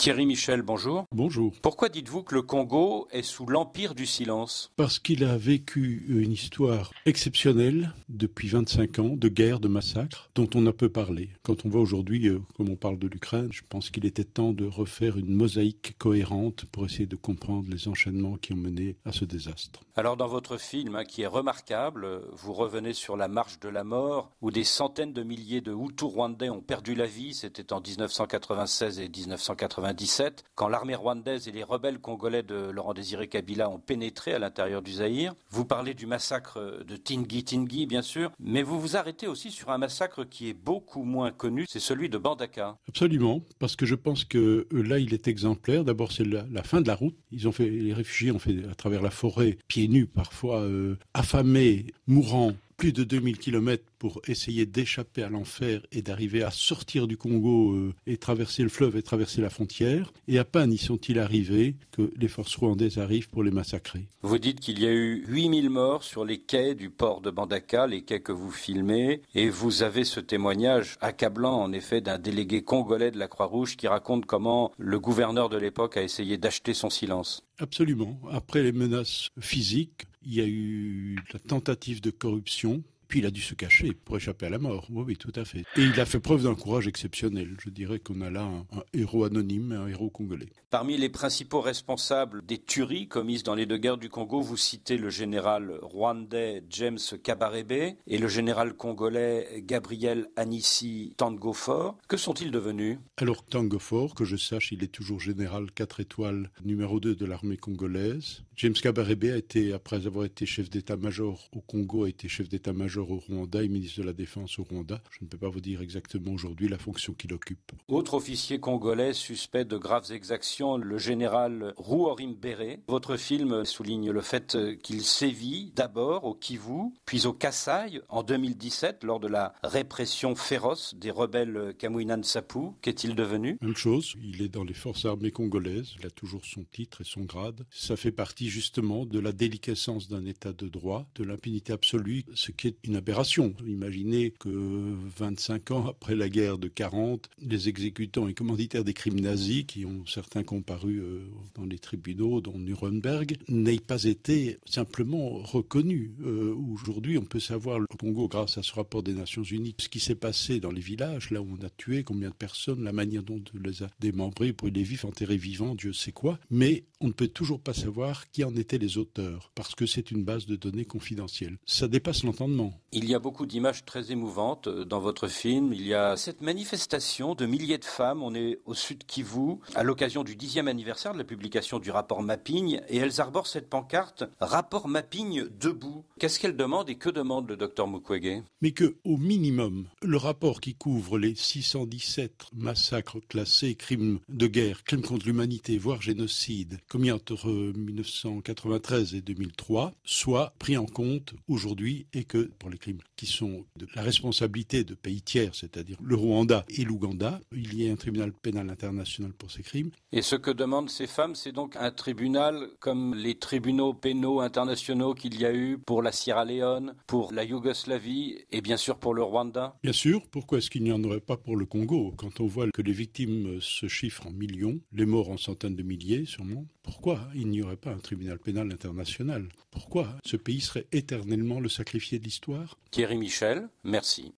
Thierry Michel, bonjour. Bonjour. Pourquoi dites-vous que le Congo est sous l'empire du silence Parce qu'il a vécu une histoire exceptionnelle depuis 25 ans de guerre, de massacres, dont on a peu parlé. Quand on voit aujourd'hui, euh, comme on parle de l'Ukraine, je pense qu'il était temps de refaire une mosaïque cohérente pour essayer de comprendre les enchaînements qui ont mené à ce désastre. Alors dans votre film, hein, qui est remarquable, vous revenez sur la marche de la mort, où des centaines de milliers de hutu rwandais ont perdu la vie, c'était en 1996 et 1990 quand l'armée rwandaise et les rebelles congolais de Laurent Désiré Kabila ont pénétré à l'intérieur du Zaïre. Vous parlez du massacre de Tingui Tingui, bien sûr, mais vous vous arrêtez aussi sur un massacre qui est beaucoup moins connu, c'est celui de Bandaka. Absolument, parce que je pense que euh, là, il est exemplaire. D'abord, c'est la, fin de la route. Ils ont fait, les réfugiés ont fait à travers la forêt, pieds nus parfois, euh, affamés, mourants, plus de 2000 km pour essayer d'échapper à l'enfer et d'arriver à sortir du Congo euh, et traverser le fleuve et traverser la frontière. Et à peine y sont-ils arrivés que les forces rwandaises arrivent pour les massacrer. Vous dites qu'il y a eu 8000 morts sur les quais du port de Bandaka, les quais que vous filmez, et vous avez ce témoignage accablant en effet d'un délégué congolais de la Croix-Rouge qui raconte comment le gouverneur de l'époque a essayé d'acheter son silence. Absolument. Après les menaces physiques, il y a eu la tentative de corruption puis il a dû se cacher pour échapper à la mort. Oui, oui, tout à fait. Et il a fait preuve d'un courage exceptionnel. Je dirais qu'on a là un, héros anonyme, un héros congolais. Parmi les principaux responsables des tueries commises dans les deux guerres du Congo, vous citez le général rwandais James Kabarebe et le général congolais Gabriel Anissi Tangofor. Que sont-ils devenus Alors Tangofor, que je sache, il est toujours général 4 étoiles numéro 2 de l'armée congolaise. James Kabarebe a été, après avoir été chef d'état-major au Congo, a été chef d'état-major au Rwanda et ministre de la Défense au Rwanda. Je ne peux pas vous dire exactement aujourd'hui la fonction qu'il occupe. Autre officier congolais suspect de graves exactions, le général Rouorim Votre film souligne le fait qu'il sévit d'abord au Kivu, puis au Kassai en 2017 lors de la répression féroce des rebelles Kamouinan Sapou. Qu'est-il devenu Même chose, il est dans les forces armées congolaises, il a toujours son titre et son grade. Ça fait partie justement de la déliquescence d'un état de droit, de l'impunité absolue, ce qui est une une aberration. Imaginez que 25 ans après la guerre de 40, les exécutants et commanditaires des crimes nazis, qui ont certains comparu euh, dans les tribunaux, dont Nuremberg, n'aient pas été simplement reconnus. Euh, aujourd'hui, on peut savoir le Congo, grâce à ce rapport des Nations Unies, ce qui s'est passé dans les villages, là où on a tué combien de personnes, la manière dont on les a démembrés, brûlés vifs, enterrés vivants, Dieu sait quoi. Mais on ne peut toujours pas savoir qui en étaient les auteurs, parce que c'est une base de données confidentielle. Ça dépasse l'entendement. Il y a beaucoup d'images très émouvantes euh, dans votre film. Il y a cette manifestation de milliers de femmes. On est au sud Kivu, à l'occasion du dixième anniversaire de la publication du rapport Mapping, et elles arborent cette pancarte Rapport Mapping debout. Qu'est-ce qu'elles demandent et que demande le docteur Mukwege Mais que, au minimum, le rapport qui couvre les 617 massacres classés, crimes de guerre, crimes contre l'humanité, voire génocide, commis entre 1993 euh, et 2003 soit pris en compte aujourd'hui et que pour les crimes qui sont de la responsabilité de pays tiers, c'est-à-dire le Rwanda et l'Ouganda, il y ait un tribunal pénal international pour ces crimes. Et ce que demandent ces femmes, c'est donc un tribunal comme les tribunaux pénaux internationaux qu'il y a eu pour la Sierra Leone, pour la Yougoslavie et bien sûr pour le Rwanda Bien sûr, pourquoi est-ce qu'il n'y en aurait pas pour le Congo Quand on voit que les victimes se chiffrent en millions, les morts en centaines de milliers sûrement, pourquoi il n'y aurait pas un tribunal pénal international Pourquoi ce pays serait éternellement le sacrifié de l'histoire Thierry Michel, merci.